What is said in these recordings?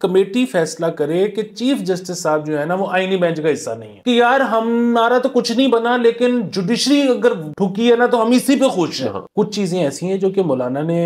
Committee फैसला करे कि चीफ जस्टिस साहब जो है ना वो आईनी बेंच का हिस्सा नहीं है कि यार हमारा तो कुछ नहीं बना लेकिन जुडिशरी अगर भुकी है ना तो हम इसी पे खुश हैं हाँ। कुछ चीजें ऐसी हैं जो कि मौलाना ने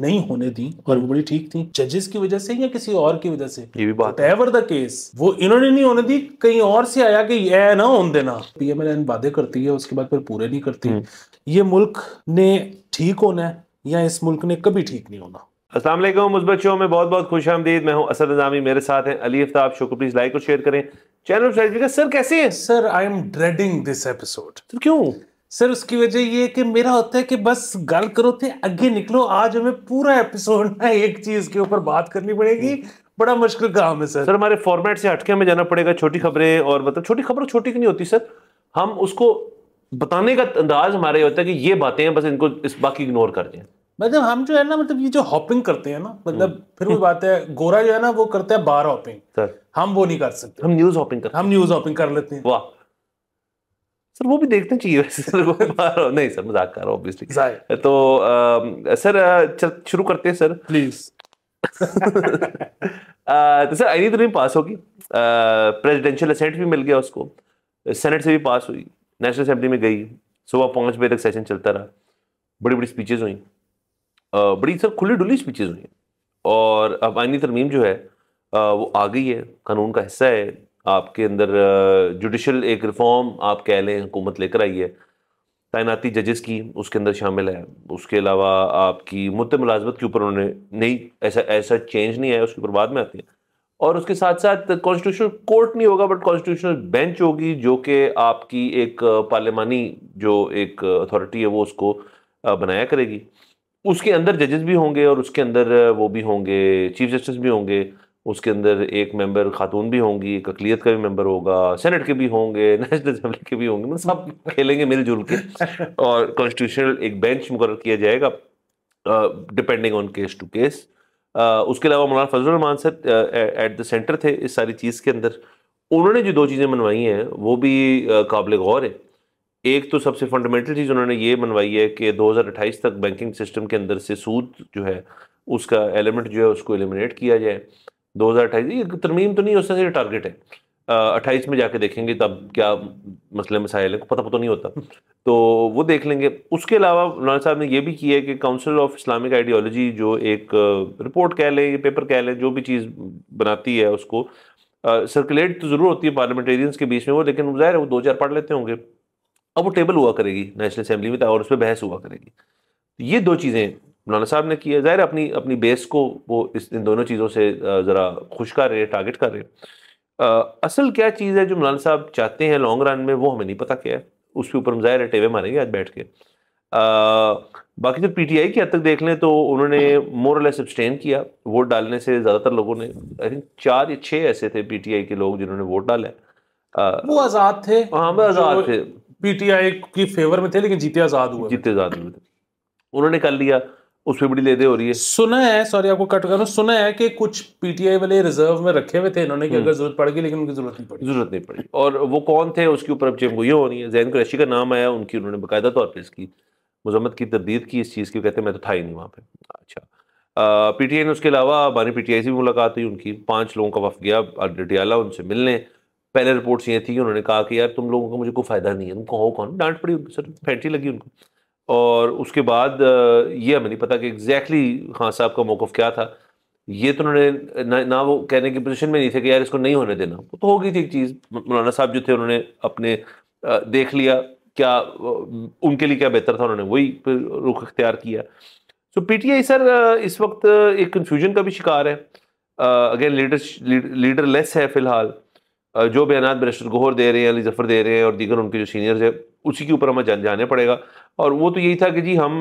नहीं होने दी और वो बड़ी ठीक थी जजेस की वजह से या किसी और की वजह से ये भी बात तो एवर द केस वो इन्होंने नहीं होने दी कहीं और से आया कि ये ना होने देना पी एम वादे करती है उसके बाद फिर पूरे नहीं करती हम्म। ये मुल्क ने ठीक होना है या इस मुल्क ने कभी ठीक नहीं होना असलम मुस्बत शो में बहुत बहुत खुश आमदीद मैं हूँ असद नजामी मेरे साथ हैं अली अफ्ताब शुक्र प्लीज लाइक और शेयर करें चैनल का सर कैसे हैं sir I am dreading this episode क्यों सर उसकी वजह ये कि मेरा होता है कि बस गल करो थे आगे निकलो आज हमें पूरा एपिसोड ना एक चीज के ऊपर बात करनी पड़ेगी बड़ा मुश्किल काम है सर सर हमारे फॉर्मेट से हटके हमें जाना पड़ेगा छोटी खबरें और मतलब छोटी खबर छोटी की नहीं होती सर हम उसको बताने का अंदाज हमारे होता है कि ये बातें हैं बस इनको इस बाकी इग्नोर कर दें मतलब हम जो है ना मतलब ये जो हॉपिंग करते हैं ना मतलब हम्म। फिर वो बात है गोरा जो है ना वो करते हैं बार हॉपिंग हम वो नहीं कर सकते हम न्यूज हॉपिंग करते हम न्यूज हॉपिंग कर लेते हैं वाह सर वो भी देखना चाहिए वैसे सर वो नहीं सर मजाक कर रहा हूँ तो आ, सर शुरू करते हैं सर प्लीज तो सर आई तो नहीं पास होगी प्रेसिडेंशियल असेंट भी मिल गया उसको सेनेट से भी पास हुई नेशनल असेंबली में गई सुबह पाँच बजे तक सेशन चलता रहा बड़ी बड़ी स्पीचेस हुई बड़ी सर खुली डुली स्पीचेज हुई और अब आइनी तरमीम जो है वो आ गई है कानून का हिस्सा है आपके अंदर जुडिशल एक रिफॉर्म आप कह लें हुकूमत लेकर आई है तैनाती जजेस की उसके अंदर शामिल है उसके अलावा आपकी मुद्द मुलाजमत के ऊपर उन्होंने नहीं ऐसा ऐसा चेंज नहीं आया उसके ऊपर बाद में आती है और उसके साथ साथ कॉन्स्टिट्यूशनल कोर्ट नहीं होगा बट कॉन्स्टिट्यूशनल बेंच होगी जो कि आपकी एक पार्लियामानी जो एक अथॉरिटी है वो उसको बनाया करेगी उसके अंदर जजेस भी होंगे और उसके अंदर वो भी होंगे चीफ जस्टिस भी होंगे उसके अंदर एक मेंबर खातून भी होंगी एक अकलीत का भी मेंबर होगा सेनेट के भी होंगे नेशनल असम्बली के भी होंगे मतलब सब खेलेंगे मिलजुल के और कॉन्स्टिट्यूशनल एक बेंच मुकर किया जाएगा depending on case to case उसके अलावा Maulana Fazl Rehman sir at the centre थे इस सारी चीज़ के अंदर उन्होंने जो दो चीज़ें मनवाई हैं वो भी काबिल गौर है एक तो सबसे फंडामेंटल चीज़ उन्होंने ये मनवाई है कि 2028 तक बैंकिंग सिस्टम के अंदर से सूद जो है उसका एलिमेंट जो है उसको एलिमिनेट किया जाए 2028 ये तरमीम तो नहीं उससे टारगेट है अट्ठाईस में जाके देखेंगे तब क्या मसले मसाइल हैं पता पता नहीं होता तो वो देख लेंगे उसके अलावा मौलाना साहब ने ये भी किया है कि काउंसिल ऑफ इस्लामिक आइडियोलॉजी जो एक रिपोर्ट कह लें पेपर कह लें जो भी चीज़ बनाती है उसको सर्कुलेट तो ज़रूर होती है पार्लियामेंटेरियंस के बीच में वो लेकिन ज़ाहिर है वो दो चार पढ़ लेते होंगे अब वो टेबल हुआ करेगी नेशनल असेंबली में और उस पर बहस हुआ करेगी ये दो चीज़ें मौलाना साहब ने किया ज़ाहिर अपनी अपनी बेस को वो इस इन दोनों चीज़ों से ज़रा खुश कर रहे टारगेट कर रहे हैं असल क्या चीज़ है जो मौलाना साहब चाहते हैं लॉन्ग रन में वो हमें नहीं पता क्या है उसके ऊपर हम ज़ाहिर टेवे मारेंगे आज बैठ के आ, बाकी जब पीटीआई की हद तक देख लें तो उन्होंने मोरल एब्सटेन किया वोट डालने से ज़्यादातर लोगों ने आई थिंक चार या छः ऐसे थे पीटीआई के लोग जिन्होंने वोट डाला वो आज़ाद थे हाँ आज़ाद थे पीटीआई की फेवर में थे लेकिन जीते आजाद हुए जीते आजाद हुए थे उन्होंने कर लिया उस पर बड़ी लेदे हो रही है सुना है सॉरी आपको कट कर सुना है कि कुछ पीटीआई वाले रिजर्व में रखे हुए थे इन्होंने कि हम्म। अगर जरूरत पड़ गई लेकिन उनकी जरूरत नहीं पड़ी जरूरत नहीं पड़ी और वो कौन थे उसके ऊपर अब जमगुई होनी है जैन कुरैशी का नाम आया उनकी उन्होंने बाकायदा तौर पर इसकी मजम्मत की तरदीद की इस चीज़ की कहते मैं तो था ही नहीं वहाँ पर अच्छा पी टी आई ने उसके अलावा बानी पी टी आई से भी मुलाकात हुई उनकी पाँच लोगों का वफ गया डटियाला उनसे मिलने पहले रिपोर्ट्स ये थी कि उन्होंने कहा कि यार तुम लोगों का मुझे कोई फ़ायदा नहीं है तुमको हो कौन डांट पड़ी सर फैंटी लगी उनको और उसके बाद ये हमें नहीं पता कि एग्जैक्टली खान साहब का मौक़ क्या था ये तो उन्होंने ना, ना वो कहने की पोजीशन में नहीं थे कि यार इसको नहीं होने देना वो तो हो गई थी एक चीज़ मौलाना साहब जो थे उन्होंने अपने देख लिया क्या उनके लिए क्या बेहतर था उन्होंने वही फिर रुख अख्तियार किया तो पीटीआई सर इस वक्त एक कन्फ्यूजन का भी शिकार है अगेन लीडर लीडर लेस है फिलहाल जो बयान बैरिस्टर गोहर दे रहे हैं अली जफ़र दे रहे हैं और दीगर उनके जो सीनियर्स हैं उसी के ऊपर हमें जान जाने पड़ेगा और वो तो यही था कि जी हम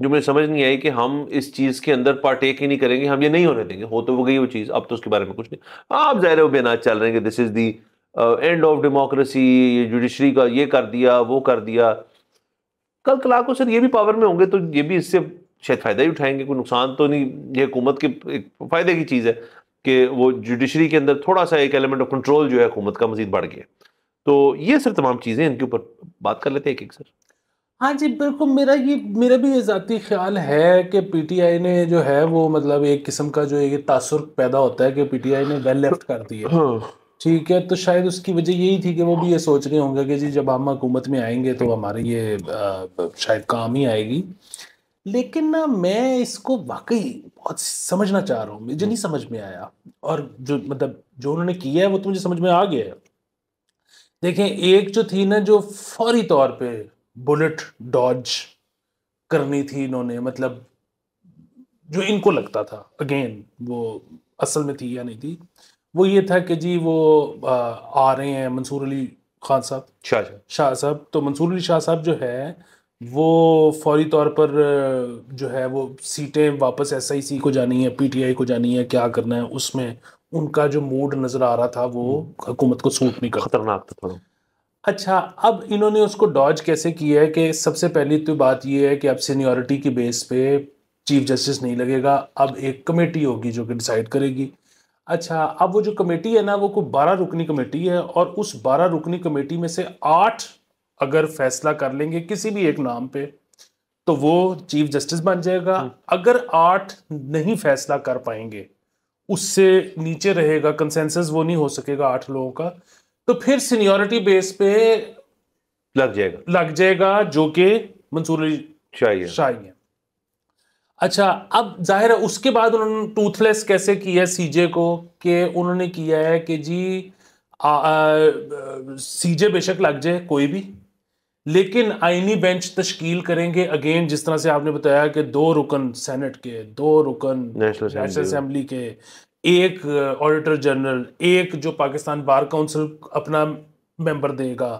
जो मुझे समझ नहीं आई कि हम इस चीज़ के अंदर पार्टेक ही नहीं करेंगे हम ये नहीं होने देंगे हो तो वो गई वो चीज़ अब तो उसके बारे में कुछ नहीं आप ज़ाहिर वो बयान चल रहे हैं कि this is the end of democracy ये जुडिशरी का ये कर दिया वो कर दिया कल कला को सर ये भी पावर में होंगे तो ये भी इससे शायद फ़ायदा ही उठाएंगे कोई नुकसान तो नहीं ये हुकूमत के एक फ़ायदे की चीज़ है कि वो जुडिशरी के अंदर थोड़ा सा एक एलिमेंट ऑफ कंट्रोल जो है हुकूमत का मजीद बढ़ गया तो ये सर तमाम चीज़ें इनके ऊपर बात कर लेते हैं एक एक सर हाँ जी बिल्कुल मेरा ये मेरा भी ये ज़ाती ख्याल है कि पीटीआई ने जो है वो मतलब एक किस्म का जो एक तासर पैदा होता है कि पीटीआई ने वेल लेफ्ट कर दिया हाँ। ठीक है तो शायद उसकी वजह यही थी कि वो भी ये सोच रहे होंगे कि जी जब हम हुकूमत में आएंगे तो हमारे ये आ, शायद काम ही आएगी लेकिन ना मैं इसको वाकई बहुत समझना चाह रहा हूँ मुझे नहीं हम्म। समझ में आया और जो मतलब जो उन्होंने किया है वो तो मुझे समझ में आ गया है देखें एक जो थी ना जो फौरी तौर पे बुलेट डॉज करनी थी इन्होंने मतलब जो इनको लगता था अगेन वो असल में थी या नहीं थी वो ये था कि जी वो आ, आ रहे हैं मंसूर अली खान साहब शाह शाह साहब तो मंसूर अली शाह साहब जो है वो फौरी तौर पर जो है वो सीटें वापस एस आई सी को जानी है पी टी आई को जानी है क्या करना है उसमें उनका जो मूड नज़र आ रहा था वो हम्म। हुकूमत को सूट नहीं कर खतरनाक था थोड़ा अच्छा अब इन्होंने उसको डॉज कैसे किया है कि सबसे पहली तो बात ये है कि अब सीनियोरिटी की बेस पे चीफ जस्टिस नहीं लगेगा अब एक कमेटी होगी जो कि डिसाइड करेगी अच्छा अब वो जो कमेटी है ना वो कोई बारह रुकनी कमेटी है और उस बारह रुकनी कमेटी में से आठ अगर फैसला कर लेंगे किसी भी एक नाम पे तो वो चीफ जस्टिस बन जाएगा हम्म। अगर आठ नहीं फैसला कर पाएंगे उससे नीचे रहेगा कंसेंसस वो नहीं हो सकेगा आठ लोगों का तो फिर सीनियोरिटी बेस पे लग जाएगा लग जाएगा जो कि मंसूर चाहिए चाहिए अच्छा अब जाहिर है उसके बाद उन्होंने टूथलेस कैसे किया है सीजे को कि उन्होंने किया है कि जी आ, आ, सीजे बेशक लग जाए कोई भी लेकिन आइनी बेंच तश्कील करेंगे अगेन जिस तरह से आपने बताया कि दो रुकन सेनेट के दो रुकन नेशनल असम्बली के एक ऑडिटर uh, जनरल एक जो पाकिस्तान बार काउंसिल अपना मेंबर देगा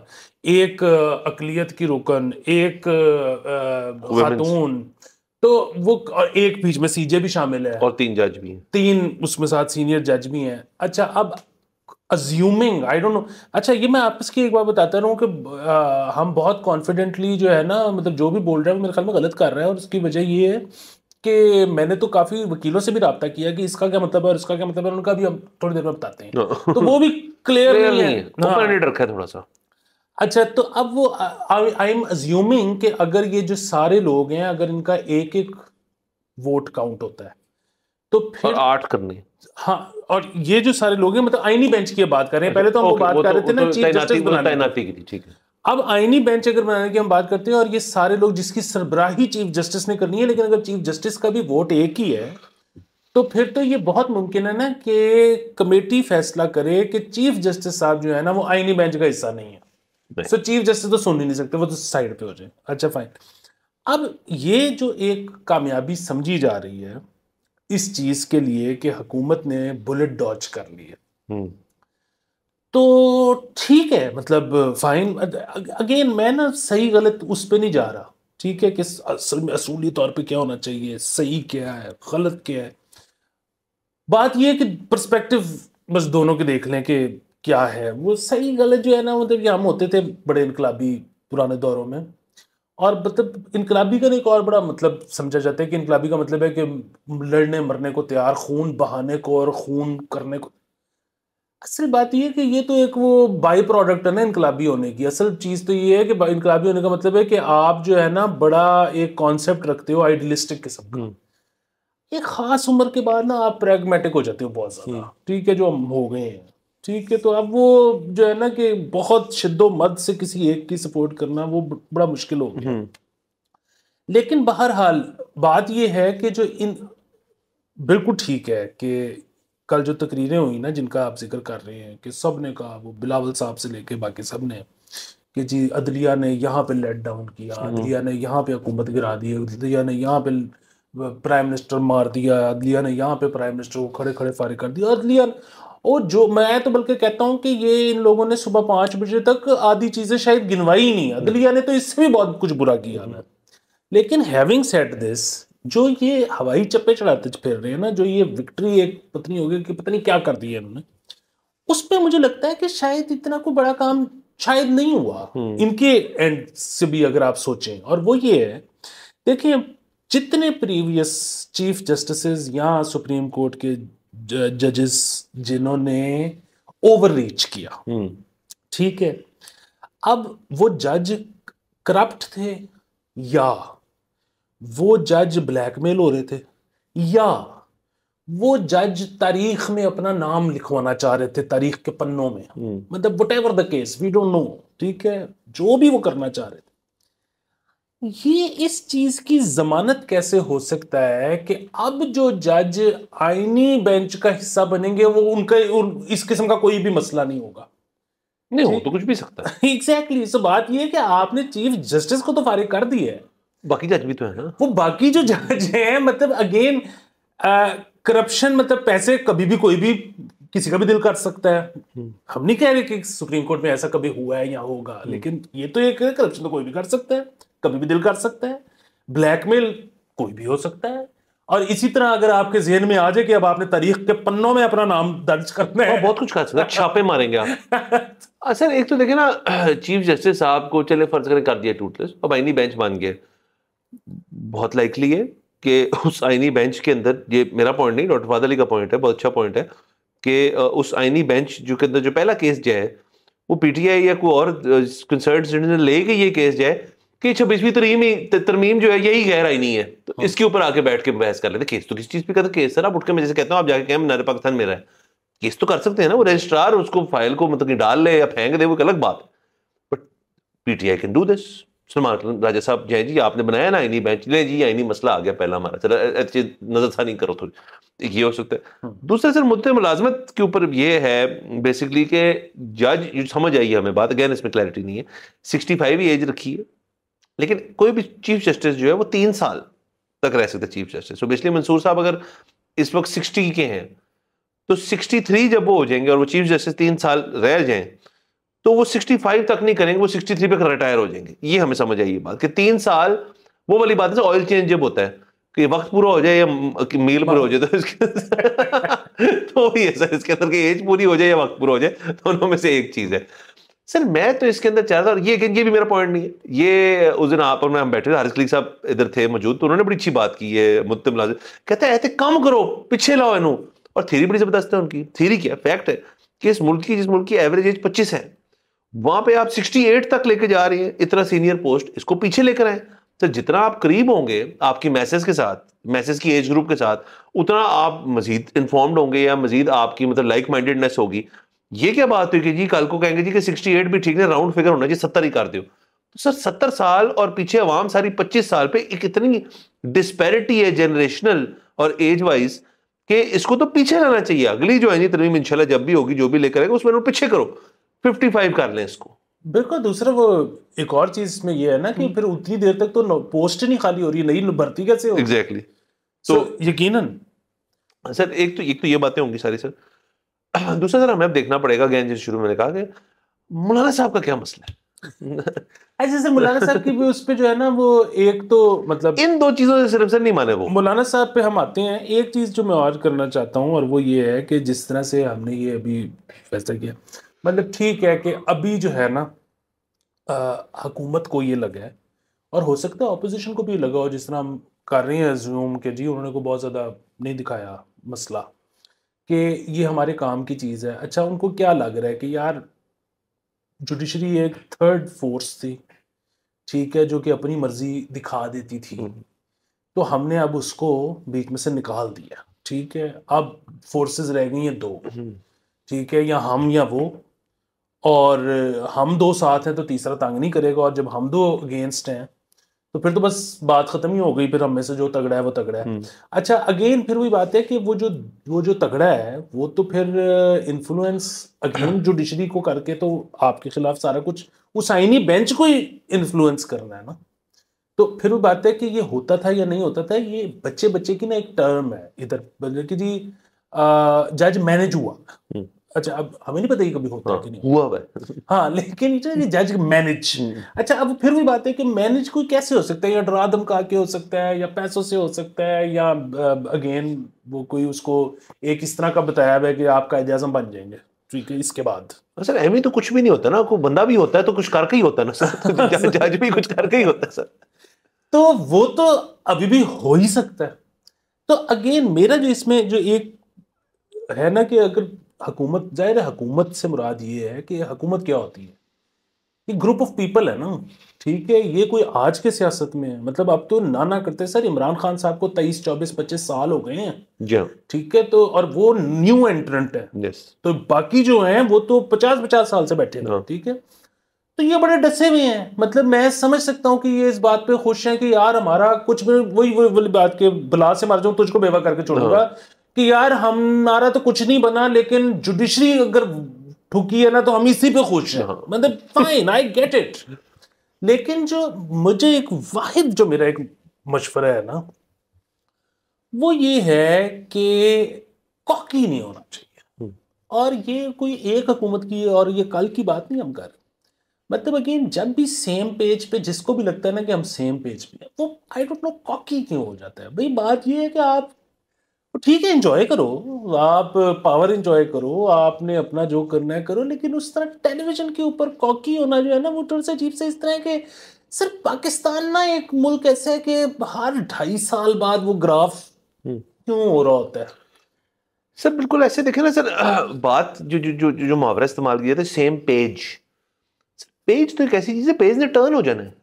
एक uh, अकलियत की रुकन एक uh, खातून तो वो और एक बीच में सीजे भी शामिल है और तीन जज भी हैं तीन उसमें साथ सीनियर जज भी हैं अच्छा अब अज्यूमिंग आई डोंट नो अच्छा ये मैं आपस की एक बार बताता रहूँ कि आ, हम बहुत कॉन्फिडेंटली जो है ना मतलब जो भी बोल रहे हैं मेरे ख्याल में गलत कर रहे हैं और उसकी वजह ये है कि मैंने तो काफ़ी वकीलों से भी रबता किया कि इसका क्या मतलब है और इसका क्या मतलब है उनका भी हम थोड़ी देर में बताते हैं हाँ। तो वो भी क्लियर नहीं है ओपन हाँ। रखा है थोड़ा सा अच्छा तो अब वो आई एम अज्यूमिंग कि अगर ये जो सारे लोग हैं अगर इनका एक एक वोट काउंट होता है तो फिर आठ करने हाँ और ये जो सारे लोग हैं मतलब आईनी बेंच की बात कर रहे हैं पहले तो हम बात कर रहे तो- थे ना तो चीफ जस्टिस बनाने की ठीक है अब आईनी बेंच अगर बनाने की हम बात करते हैं और ये सारे लोग जिसकी सरबराही चीफ जस्टिस ने करनी है लेकिन अगर चीफ जस्टिस का भी वोट एक ही है तो फिर तो ये बहुत मुमकिन है ना कि कमेटी फैसला करे कि चीफ जस्टिस साहब जो है ना वो आईनी बेंच का हिस्सा नहीं है सो चीफ जस्टिस तो सुन ही नहीं सकते वो तो साइड पे हो जाए अच्छा फाइन अब ये जो एक कामयाबी समझी जा रही है इस चीज के लिए कि हुकूमत ने बुलेट डॉच कर ली है हम्म। तो ठीक है मतलब फाइन अगेन मैं ना सही गलत उस पर नहीं जा रहा ठीक है कि असल में असूली तौर पे क्या होना चाहिए सही क्या है गलत क्या है बात यह कि पर्सपेक्टिव बस दोनों के देख लें कि क्या है वो सही गलत जो है ना मतलब ये हम होते थे बड़े इनकलाबी पुराने दौरों में और मतलब इनकलाबी का एक और बड़ा मतलब समझा जाता है कि इनकलाबी का मतलब है कि लड़ने मरने को तैयार खून बहाने को और खून करने को असल बात यह है कि ये तो एक वो बाई प्रोडक्ट है ना इनकलाबी होने की असल चीज़ तो ये है कि इनकलाबी होने का मतलब है कि आप जो है ना बड़ा एक कॉन्सेप्ट रखते हो आइडियलिस्टिक किस्म का एक ख़ास उम्र के बाद ना आप प्रेगमेटिक हो जाते हो बहुत ज़्यादा हम्म। ठीक है जो हम हो गए हैं ठीक है तो अब वो जो है ना कि बहुत शिद्दो मद से किसी एक की सपोर्ट करना वो बड़ा मुश्किल हो गया हम्म। लेकिन बहरहाल बात ये है कि जो इन बिल्कुल ठीक है कि कल जो तकरीरें हुई ना जिनका आप जिक्र कर रहे हैं कि सब ने कहा वो बिलावल साहब से लेके बाकी सब ने कि जी अदलिया ने यहाँ पे लेट डाउन किया हम्म। अदलिया ने यहाँ पे हुकूमत गिरा दी अदलिया ने यहाँ पे प्राइम मिनिस्टर मार दिया अदलिया ने यहाँ पे प्राइम मिनिस्टर को खड़े खड़े फारिग कर दिया अदलिया और जो मैं तो बल्कि कहता हूं कि ये इन लोगों ने सुबह पांच बजे तक आधी चीजें शायद गिनवाई ही नहीं अदलिया हम्म। ने तो इससे भी बहुत कुछ बुरा किया ना लेकिन हैविंग सेट दिस जो ये हवाई चप्पे चढ़ाते फिर रहे हैं ना जो ये विक्ट्री एक पत्नी हो गई कि पता नहीं क्या कर दी है इन्होंने उस पर मुझे लगता है कि शायद इतना कोई बड़ा काम शायद नहीं हुआ हम्म। इनके एंड से भी अगर आप सोचें और वो ये है देखिए जितने प्रीवियस चीफ जस्टिसेस या सुप्रीम कोर्ट के जजेस जिन्होंने ओवररीच किया हम्म। ठीक है अब वो जज करप्ट थे या वो जज ब्लैकमेल हो रहे थे या वो जज तारीख में अपना नाम लिखवाना चाह रहे थे तारीख के पन्नों में हम्म। मतलब whatever the case we don't know ठीक है जो भी वो करना चाह रहे थे ये इस चीज की जमानत कैसे हो सकता है कि अब जो जज आईनी बेंच का हिस्सा बनेंगे वो उनका उन, इस किस्म का कोई भी मसला नहीं होगा नहीं हो तो कुछ भी सकता है एग्जैक्टली exactly. सो बात ये है कि आपने चीफ जस्टिस को तो फारिग कर दी है बाकी जज भी तो है ना वो बाकी जो जज हैं मतलब अगेन करप्शन मतलब पैसे कभी भी कोई भी किसी का भी दिल कर सकता है हम्म। हम नहीं कह रहे कि सुप्रीम कोर्ट में ऐसा कभी हुआ है या होगा हम्म। लेकिन ये तो एक करप्शन तो कोई भी कर सकता है कभी भी दिल कर सकता है ब्लैकमेल कोई भी हो सकता है और इसी तरह अगर आपके जहन में आ जाए कि अब आपने तारीख के पन्नों में अपना नाम दर्ज करना है बहुत कुछ कर सकते हैं छापे मारेंगे आप सर अच्छा, एक तो देखे ना चीफ जस्टिस साहब को चले फर्ज करें कर दिया टूटलेस अब आईनी बेंच मान गए बहुत लाइकली है कि उस आईनी बेंच के अंदर ये मेरा पॉइंट नहीं डॉक्टर फादर अली का पॉइंट है बहुत अच्छा पॉइंट है कि उस आईनी बेंच जो के अंदर जो पहला केस जाए वो पीटीआई या कोई और कंसर्ट ले के ये केस जाए कि छब्बीसवीं तरमीम तरमीम जो है यही गहराई नहीं है तो हाँ। इसके ऊपर आके बैठ के बहस कर लेते केस तो किस चीज़ पे करते केस सर आप उठ के मैं जैसे कहता हूँ आप जाके कहें नारे पाकिस्तान मेरा है केस तो कर सकते हैं ना वो रजिस्ट्रार उसको फाइल को मतलब डाल ले या फेंक दे वो एक अलग बात है but P T I can do this Salman Raja साहब जय जी आपने बनाया ना आईनी बेंच ले जी आईनी मसला आ गया पहला हमारा सर अच्छे नजरसानी करो थोड़ी ये हो सकता है हाँ। दूसरा सर मुद्दे मुलाजमत के ऊपर ये है बेसिकली के जज समझ आई है हमें बात अगेन इसमें क्लैरिटी नहीं है सिक्सटी फाइव ही एज रखी है लेकिन कोई भी चीफ जस्टिस जो है वो तीन साल तक रह सकते चीफ जस्टिस तो बेसिकली मंसूर साहब अगर इस वक्त सिक्सटी के हैं तो सिक्सटी थ्री जब वो हो जाएंगे और वो चीफ जस्टिस तीन साल रह जाएं तो वो सिक्सटी फाइव तक नहीं करेंगे वो सिक्सटी थ्री पे रिटायर हो जाएंगे ये हमें समझ आई ये बात कि तीन साल वो वाली बात है ऑयल चेंज जब होता है कि वक्त पूरा हो जाए या मील पूरा हो जाए तो इसके तो ये सर इसके अंदर की एज पूरी हो जाए या वक्त पूरा हो जाए दोनों में से एक चीज़ है सर मैं तो इसके अंदर चाह रहा था और ये ये भी मेरा पॉइंट नहीं है ये उस दिन आप और मैं हम बैठे थे हरिश साहब इधर थे मौजूद तो उन्होंने बड़ी अच्छी बात की है मुद्दे मुलाजिम कहते हैं ऐसे कम करो पीछे लाओ इन और थीरी बड़ी जबरदस्त है उनकी थीरी क्या फैक्ट है कि इस मुल्क की जिस मुल्क की एवरेज एज पच्चीस है वहां पे आप एट तक लेके जा रहे हैं इतना सीनियर पोस्ट इसको पीछे लेकर आए तो जितना आप करीब होंगे आपकी मैसेज के साथ मैसेज की एज ग्रुप के साथ उतना आप मजीद इन्फॉर्म्ड होंगे या मजीद आपकी मतलब लाइक माइंडेडनेस होगी ये क्या बात हुई कि जी कल को कहेंगे जी कि 68 भी ठीक है राउंड फिगर होना चाहिए सत्तर ही कर दो तो सर सत्तर साल और पीछे आवाम सारी पच्चीस साल पे एक इतनी डिस्पेरिटी है जनरेशनल और एज वाइज कि इसको तो पीछे रहना चाहिए अगली जो है जी तरमीम इनशाला जब भी होगी जो भी लेकर आएगा उसमें पीछे करो फिफ्टी कर लें इसको बिल्कुल दूसरा वो एक और चीज में ये है ना कि हम्म। फिर उतनी देर तक तो पोस्ट नहीं खाली हो रही नई भर्ती कैसे हो एग्जैक्टली exactly. तो so, यकीनन सर एक तो एक तो ये बातें होंगी सारी सर हाँ, दूसरा जरा हमें अब देखना पड़ेगा गैन जी शुरू में कहा कि मौलाना साहब का क्या मसला है जैसे मौलाना साहब की भी उस पर जो है ना वो एक तो मतलब इन दो चीज़ों से सिर्फ से नहीं माने वो मौलाना साहब पे हम आते हैं एक चीज़ जो मैं और करना चाहता हूँ और वो ये है कि जिस तरह से हमने ये अभी फैसला किया मतलब ठीक है कि अभी जो है ना हकूमत को ये लगा है और हो सकता है अपोजिशन को भी लगा हो जिस तरह हम कर रहे हैं जूम के जी उन्होंने को बहुत ज़्यादा नहीं दिखाया मसला कि ये हमारे काम की चीज़ है अच्छा उनको क्या लग रहा है कि यार जुडिशरी एक थर्ड फोर्स थी ठीक है जो कि अपनी मर्जी दिखा देती थी हम्म। तो हमने अब उसको बीच में से निकाल दिया ठीक है अब फोर्सेस रह गई हैं दो हम्म। ठीक है या हम या वो और हम दो साथ हैं तो तीसरा तंग नहीं करेगा और जब हम दो अगेंस्ट हैं तो फिर तो बस बात खत्म ही हो गई फिर हमें से जो तगड़ा है वो तगड़ा है हम्म। अच्छा अगेन फिर वही बात है कि वो जो वो जो तगड़ा है वो तो फिर इन्फ्लुएंस अगेन जुडिशरी को करके तो आपके खिलाफ सारा कुछ उस आईनी बेंच को ही इन्फ्लुएंस करना है ना तो फिर वो बात है कि ये होता था या नहीं होता था ये बच्चे बच्चे की ना एक टर्म है इधर बल्कि जी जज uh, मैनेज हुआ हम्म। अच्छा अब हमें नहीं पता ये कभी होता हाँ, है कि नहीं हुआ है हाँ लेकिन ये जज मैनेज हम्म। अच्छा अब फिर भी बात है कि मैनेज कोई कैसे हो सकता है या डरा धमका के हो सकता है या पैसों से हो सकता है या अगेन वो कोई उसको एक इस तरह का बताया हुआ है कि आप कायद अजम बन जाएंगे ठीक है इसके बाद सर एम तो कुछ भी नहीं होता ना कोई बंदा भी होता है तो कुछ करके ही होता है ना सर जज भी कुछ करके ही होता है सर तो वो तो अभी भी हो ही सकता है तो अगेन मेरा जो इसमें जो एक है ना कि अगर हकूमत जाहिर हकूमत से मुराद ये है कि हकूमत क्या होती है ये ग्रुप ऑफ पीपल है ना ठीक है ये कोई आज के सियासत में है मतलब अब तो नाना करते सर इमरान खान साहब को तेईस चौबीस पच्चीस साल हो गए हैं हाँ। ठीक है तो और वो न्यू एंट्रेंट है तो बाकी जो हैं वो तो पचास पचास साल से बैठे हैं हाँ। ठीक है तो ये बड़े डसे हुए हैं मतलब मैं समझ सकता हूँ कि ये इस बात पे खुश हैं कि यार हमारा कुछ वही वही बात के बला से मार जाऊं तुझको बेवा करके छोड़ूंगा हाँ। कि यार हमारा तो कुछ नहीं बना लेकिन जुडिशरी अगर ठुकी है ना तो हम इसी पे खुश हैं हाँ। मतलब फाइन आई गेट इट लेकिन जो मुझे एक वाहिद जो मेरा एक मशवरा है ना वो ये है कि कॉकी नहीं होना चाहिए हम्म। और ये कोई एक हुकूमत की और ये कल की बात नहीं हम कर मतलब अगेन जब भी सेम पेज पे जिसको भी लगता है ना कि हम सेम पेज पे वो आई डोंट नो कॉकी क्यों हो जाता है भाई बात ये है कि आप तो ठीक है इंजॉय करो आप पावर इंजॉय करो आपने अपना जो करना है करो लेकिन उस तरह टेलीविजन के ऊपर कॉकी होना जो है ना वो थोड़ा सा अजीब से इस तरह के सर पाकिस्तान ना एक मुल्क ऐसा है कि हर ढाई साल बाद वो ग्राफ हम्म। क्यों हो रहा होता है सर बिल्कुल ऐसे देखे ना सर बात जो जो जो जो, जो मुहावरा इस्तेमाल किया था सेम पेज पेज तो एक ऐसी चीज़ है पेज ने टर्न हो जाना है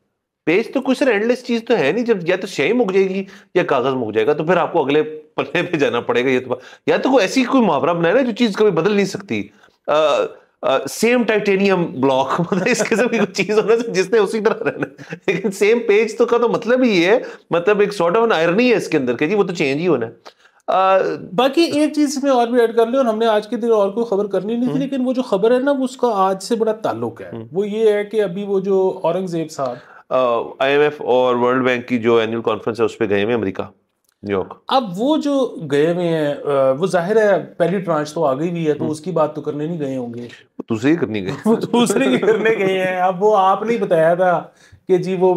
पेज तो कुछ एंडलेस चीज तो है नहीं जब या तो शय मुक जाएगी या कागज मुक जाएगा तो फिर आपको अगले पन्ने पे जाना पड़ेगा ये तो या तो कोई ऐसी कोई मुहावरा बनाए ना जो चीज कभी बदल नहीं सकती सेम टाइटेनियम ब्लॉक मतलब इस किस्म की कोई चीज होना जिसने उसी तरह रहना लेकिन सेम पेज तो का तो मतलब ही है मतलब एक सॉर्ट ऑफ आयरनी है इसके अंदर के जी वो तो चेंज ही होना है आ, बाकी एक चीज में और भी ऐड कर ले और हमने आज के दिन और कोई खबर करनी नहीं थी हम्म। लेकिन वो जो खबर है ना वो उसका आज से बड़ा ताल्लुक है हम्म। वो ये है कि अभी वो जो औरंगजेब साहब आईएमएफ और वर्ल्ड बैंक की जो एनुअल कॉन्फ्रेंस है उस पर गए हुए अमरीका न्यूयॉर्क अब वो जो गए हुए हैं वो जाहिर है पहली ट्रांच तो आ गई भी है तो हम्म। उसकी बात तो करने नहीं गए होंगे दूसरी ही करने गए दूसरी करने गए हैं अब वो आपने बताया था कि जी वो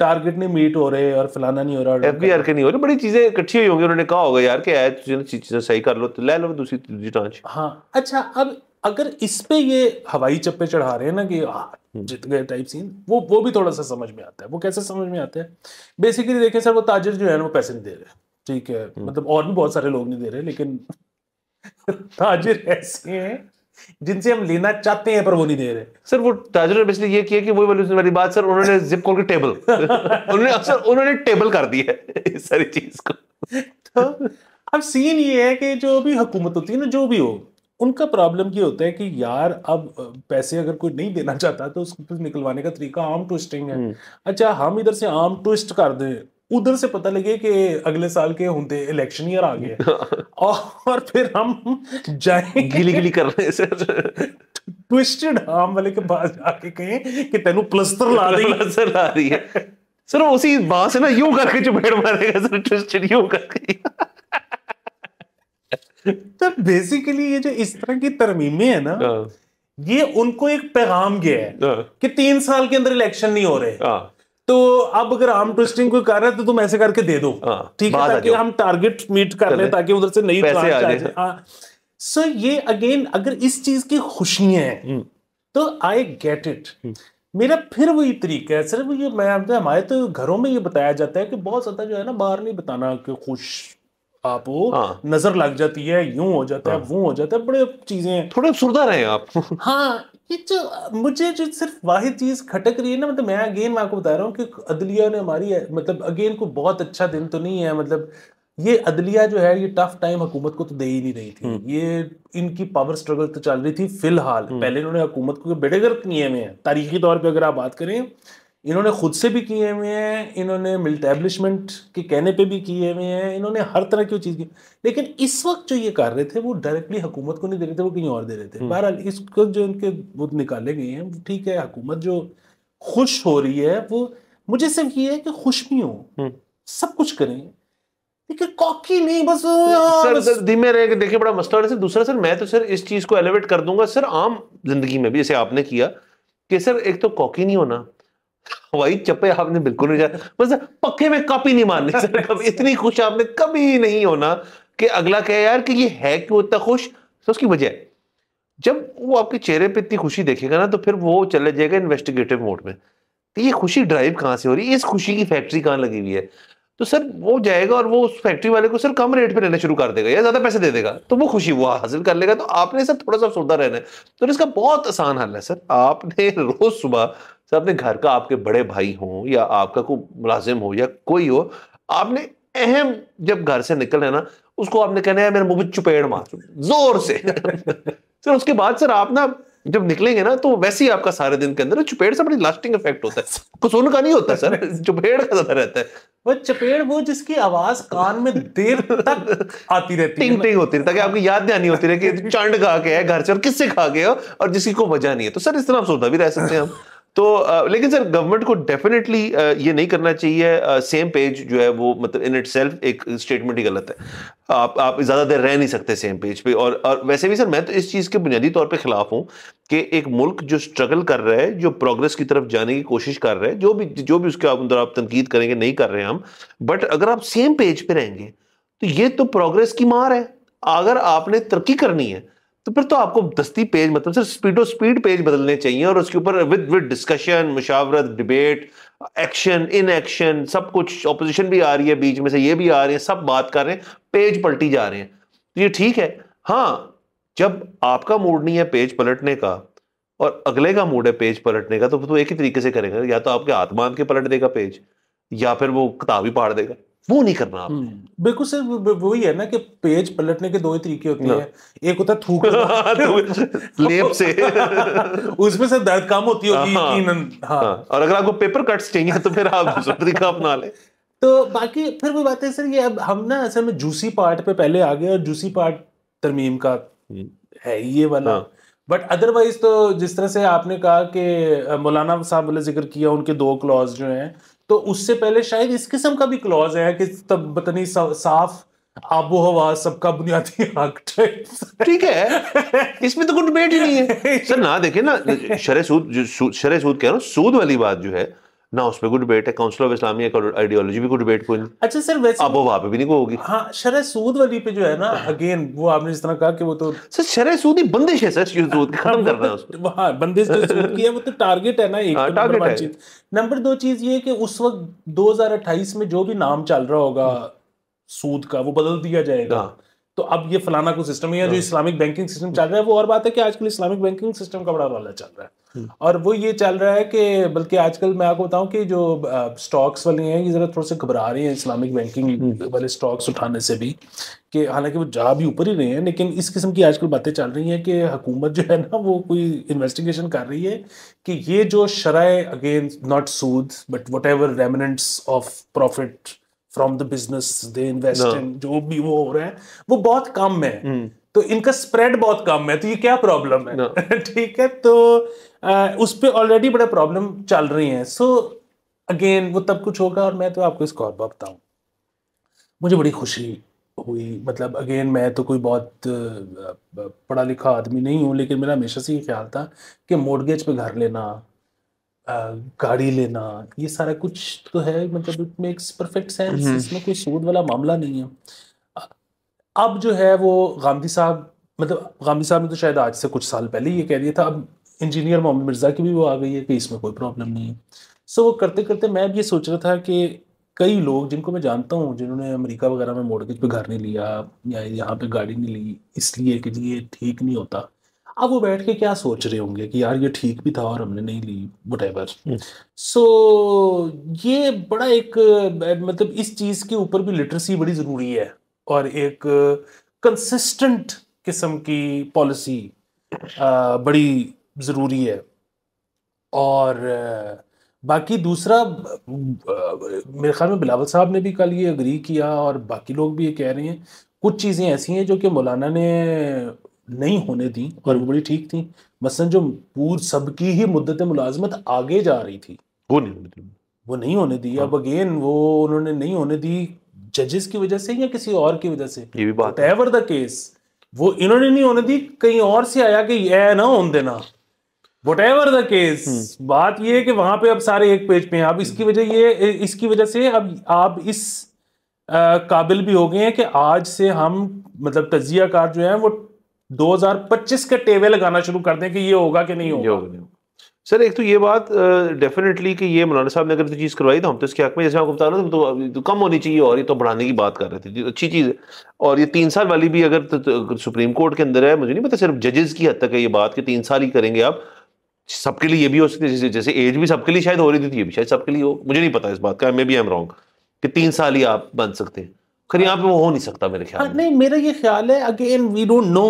टारगेट नहीं मीट हो रहे और फलाना नहीं हो रहा एफ बी आर के नहीं हो रहे बड़ी चीज़ें इकट्ठी हुई होंगी उन्होंने कहा होगा यार कि आज चीज़ें सही कर लो तो ले लो दूसरी दूसरी ट्रांच हाँ अच्छा अब अगर इस पे ये हवाई चप्पे चढ़ा रहे हैं ना कि हाँ, हम्म। जीत गए टाइप सीन वो वो भी थोड़ा सा समझ में आता है वो कैसे समझ में आता है बेसिकली देखें सर वो ताजिर जो है ना वो पैसे नहीं दे रहे ठीक है हम्म। मतलब और भी बहुत सारे लोग नहीं दे रहे लेकिन ताजिर ऐसे हैं जिनसे हम लेना चाहते हैं पर वो नहीं दे रहे सर वो ताजर ने बेसिकली ये किया कि वो वाली वाली बात सर उन्होंने जिप खोल के टेबल उन्होंने अक्सर उन्होंने टेबल कर दी है इस सारी चीज को तो अब सीन ये है कि जो भी हुकूमत होती है ना जो भी हो उनका प्रॉब्लम ये होता है कि यार अब पैसे अगर कोई नहीं देना चाहता तो उसको निकलवाने का तरीका आम ट्विस्टिंग है हम्म। अच्छा हम इधर से आम ट्विस्ट कर दें उधर से पता लगे कि अगले साल के होंगे इलेक्शन ईयर आ गए और फिर हम जाएं गिली गिली कर रहे हैं ट्विस्टेड आम वाले के पास जाके कहें कि तेन प्लस्तर ला रही प्लस्तर ला रही है सर उसी बात से ना यूं करके चपेट मारेगा सर ट्विस्टेड यूं करके तो बेसिकली ये जो इस तरह की तरमीमें है ना हाँ। ये उनको एक पैगाम गया है हाँ। कि तीन साल के अंदर इलेक्शन नहीं हो रहे हाँ। तो अब अगर आर्म ट्विस्टिंग कोई कर रहा है तो तुम ऐसे करके दे दो ठीक है ताकि हम टारगेट मीट कर ले ताकि उधर से नई सो ये अगेन अगर इस चीज की खुशियां हैं हम्म। तो आई गेट इट मेरा फिर वही तरीका है सिर्फ ये मैं हमारे तो घरों में ये बताया जाता है कि बहुत ज्यादा जो है ना बाहर नहीं बताना कि खुश आप आपको हाँ। नजर लग जाती है यूं हो जाता हाँ। है वो हो जाता है बड़े चीजें थोड़े सुरदा रहे आप हाँ ये जो मुझे जो सिर्फ वाहिद चीज खटक रही है ना मतलब मैं अगेन मैं आपको बता रहा हूँ कि अदलिया ने हमारी मतलब अगेन को बहुत अच्छा दिन तो नहीं है मतलब ये अदलिया जो है ये टफ टाइम हुकूमत को तो दे ही नहीं रही थी हम्म। ये इनकी पावर स्ट्रगल तो चल रही थी फिलहाल हम्म। पहले इन्होंने हुकूमत को बेड़े गर्क हुए हैं तारीखी तौर पर अगर आप बात करें इन्होंने खुद से भी किए हुए हैं इन्होंने मिल्टैब्लिशमेंट के कहने पे भी किए हुए हैं इन्होंने हर तरह की चीज़ की लेकिन इस वक्त जो ये कर रहे थे वो डायरेक्टली हुकूमत को नहीं दे रहे थे वो कहीं और दे रहे थे हम्म। बहरहाल इस वक्त जो इनके वो निकाले गए हैं ठीक है हुकूमत जो खुश हो रही है वो मुझे सिर्फ ये है कि खुश भी हो हम्म। सब कुछ करें लेकिन कॉकी नहीं बस सर हाँ, धीमे रह देखिए बड़ा मसला दूसरा सर मैं तो सर इस चीज़ को एलिवेट कर दूंगा सर आम जिंदगी में भी जैसे आपने किया कि सर एक तो कॉकी नहीं होना वही चप्पे आपने बिल्कुल नहीं जाना बस पक्के में कॉपी नहीं मारनी सर कभी इतनी खुश आपने कभी नहीं होना कि अगला कहे यार कि ये है क्यों इतना खुश तो उसकी वजह जब वो आपके चेहरे पे इतनी खुशी देखेगा ना तो फिर वो चले जाएगा इन्वेस्टिगेटिव मोड में तो ये खुशी ड्राइव कहाँ से हो रही है इस खुशी की फैक्ट्री कहाँ लगी हुई है तो सर वो जाएगा और वो उस फैक्ट्री वाले को सर कम रेट पे लेना शुरू कर देगा या ज्यादा पैसे दे देगा तो वो खुशी वो हासिल कर लेगा तो आपने सर थोड़ा सा सौदा रहना है तो इसका बहुत आसान हल है सर आपने रोज सुबह सर अपने घर का आपके बड़े भाई हो या आपका कोई मुलाजिम हो या कोई हो आपने अहम जब घर से है ना उसको आपने कहना है मेरे मुंह में चुपेड़ मार जोर से सर उसके बाद सर आप ना जब निकलेंगे ना तो वैसे ही आपका सारे दिन के अंदर चुपेड़ से बड़ी लास्टिंग इफेक्ट होता है कुछ उनका नहीं होता सर चुपेड़ का ज्यादा रहता है वह चपेड़ वो जिसकी आवाज कान में देर तक आती रहती टिंग टिंग होती रहती ताकि हाँ। आपकी याद ध्यान नहीं होती रहे कि चंड खा के है घर से और किससे खा गए हो और जिसकी कोई वजह नहीं है तो सर इस तरह आप सोचा भी रह सकते हैं हम तो लेकिन सर गवर्नमेंट को डेफिनेटली ये नहीं करना चाहिए सेम पेज जो है वो मतलब इन इट सेल्फ एक स्टेटमेंट ही गलत है आप आप ज़्यादा देर रह नहीं सकते सेम पेज पे और और वैसे भी सर मैं तो इस चीज़ के बुनियादी तौर पे खिलाफ हूँ कि एक मुल्क जो स्ट्रगल कर रहा है जो प्रोग्रेस की तरफ जाने की कोशिश कर रहा है जो भी जो भी उसके अंदर आप तनकीद करेंगे नहीं कर रहे हैं हम बट अगर आप सेम पेज पर रहेंगे तो ये तो प्रोग्रेस की मार है अगर आपने तरक्की करनी है तो फिर तो आपको दस्ती पेज मतलब सर स्पीडो स्पीड पेज बदलने चाहिए और उसके ऊपर विद विद डिस्कशन मुशावरत डिबेट एक्शन इन एक्शन सब कुछ ऑपोजिशन भी आ रही है बीच में से ये भी आ रही है सब बात कर रहे हैं पेज पलटी जा रहे हैं तो ये ठीक है हाँ जब आपका मूड नहीं है पेज पलटने का और अगले का मूड है पेज पलटने का तो तो एक ही तरीके से करेगा या तो आपके आत्मा के पलट देगा पेज या फिर वो किताब ही पाड़ देगा वो नहीं करना आपने हम्म, बिल्कुल सर वही है ना कि पेज पलटने के दो ही तरीके होते हैं एक होता है थूक तो लेप से उसमें से दर्द कम होती होगी हाँ, हाँ।, हाँ, हाँ। और अगर आपको पेपर कट्स चाहिए तो फिर आप दूसरा तरीका अपना ले तो बाकी फिर वो बात है सर ये अब हम ना असल में जूसी पार्ट पे पहले आ गए और जूसी पार्ट तरमीम का हम्म। है ये वाला बट हाँ। अदरवाइज तो जिस तरह से आपने कहा कि मौलाना साहब ने जिक्र किया उनके दो क्लॉज जो हैं तो उससे पहले शायद इस किस्म का भी क्लॉज है कि तब बतनी साफ आबो हवा सबका बुनियादी हक ठीक है इसमें तो कोई डिबेट ही नहीं है सर ना देखे ना शरे सूद शरे सूद कह रहा हूँ सूद वाली बात जो है ना उस पर कोई डिबेट है काउंसिल ऑफ इस्लामी आइडियोलॉजी भी कोई डिबेट कोई नहीं अच्छा सर वैसे अब वो वहाँ पे भी नहीं होगी हाँ शरह सूद वाली पे जो है ना अगेन वो आपने जिस तरह कहा कि वो तो सर शरह सूद ही बंदिश है सर सूद खत्म करना है उसको हाँ बंदिश जो सूद की है वो तो टारगेट है ना एक टारगेट हाँ, तो है नंबर दो चीज़ ये कि उस वक्त 2028 में जो भी नाम चल रहा होगा सूद का वो बदल दिया जाएगा हाँ। तो अब ये फलाना को सिस्टम है जो इस्लामिक बैंकिंग सिस्टम चल रहा है वो और बात है कि आजकल इस्लामिक बैंकिंग सिस्टम का बड़ा रोला चल रहा है हम्म। और वो ये चल रहा है कि बल्कि आजकल मैं आपको बताऊं कि जो स्टॉक्स वाले हैं ये जरा थोड़े से घबरा रही हैं इस्लामिक हम्म। बैंकिंग वाले स्टॉक्स उठाने से भी कि हालांकि वो जा भी ऊपर ही रहे हैं लेकिन इस किस्म की आजकल बातें चल रही हैं कि हुकूमत जो है ना वो कोई इन्वेस्टिगेशन कर रही है कि ये जो शराय अगेन नॉट सूद but whatever remnants of profit from the business they invest in जो भी वो हो रहे हैं वो बहुत कम है हम्म। तो इनका स्प्रेड बहुत कम है तो ये क्या प्रॉब्लम है ठीक है तो उस पर ऑलरेडी बड़े प्रॉब्लम चल रही है सो अगेन वो तब कुछ होगा और मैं तो आपको इसको और बताऊँ मुझे बड़ी खुशी हुई मतलब अगेन मैं तो कोई बहुत पढ़ा लिखा आदमी नहीं हूँ लेकिन मेरा हमेशा से ये ख्याल था कि मोडगेज पे घर लेना गाड़ी लेना ये सारा कुछ तो है मतलब इट मेक्स परफेक्ट सेंस इसमें कोई सूद वाला मामला नहीं है अब जो है वो गांधी साहब मतलब गांधी साहब ने तो शायद आज से कुछ साल पहले ये कह दिया था अब इंजीनियर मोहम्मद मिर्ज़ा की भी वो आ गई है कि इसमें कोई प्रॉब्लम नहीं है सो वो करते करते मैं भी ये सोच रहा था कि कई लोग जिनको मैं जानता हूँ जिन्होंने अमेरिका वगैरह में मोड़ पे घर नहीं लिया या यहाँ पे गाड़ी नहीं ली इसलिए कि ये ठीक नहीं होता अब वो बैठ के क्या सोच रहे होंगे कि यार ये ठीक भी था और हमने नहीं ली वट एवर सो ये बड़ा एक मतलब इस चीज़ के ऊपर भी लिटरेसी बड़ी ज़रूरी है और एक कंसिस्टेंट किस्म की पॉलिसी बड़ी ज़रूरी है और बाकी दूसरा मेरे ख्याल में बिलावल साहब ने भी कल ये अग्री किया और बाकी लोग भी ये कह रहे हैं कुछ चीज़ें ऐसी हैं जो कि मौलाना ने नहीं होने दी और वो हम्म। बड़ी ठीक थी मसलन जो पूर्व सबकी ही मुद्दत मुलाजमत आगे जा रही थी वो नहीं होने दी वो नहीं होने दी अब अगेन हाँ। वो उन्होंने नहीं होने दी जजेस की वजह से या किसी और की वजह से ये भी बात एवर द केस वो इन्होंने नहीं होने दी कहीं और से आया कि ये ना होने देना वट एवर द केस बात ये है कि वहां पे अब सारे एक पेज पे हैं अब इसकी हम्म। वजह ये इसकी वजह से अब आप इस आ, काबिल भी हो गए हैं कि आज से हम मतलब तजिया कार जो है वो 2025 के टेवे लगाना शुरू कर दें कि ये होगा कि नहीं होगा, सर एक तो ये बात डेफिनेटली कि ये मौलाना साहब ने अगर तो चीज़ करवाई तो हम तो इसके हक में जैसे आपको बता रहे थे तो, तो कम होनी चाहिए और ये तो बढ़ाने की बात कर रहे थे अच्छी चीज़ है और ये तीन साल वाली भी अगर, तो, तो, सुप्रीम कोर्ट के अंदर है मुझे नहीं पता सिर्फ जजेस की हद तक है ये बात कि तीन साल ही करेंगे आप सबके लिए ये भी हो सकती है जैसे जैसे एज भी सबके लिए शायद हो रही थी ये भी शायद सबके लिए हो मुझे नहीं पता इस बात का maybe I am wrong कि तीन साल ही आप बन सकते हैं खैर यहाँ पे वो हो नहीं सकता मेरे ख्याल हाँ, नहीं मेरा ये ख्याल है अगेन वी डोंट नो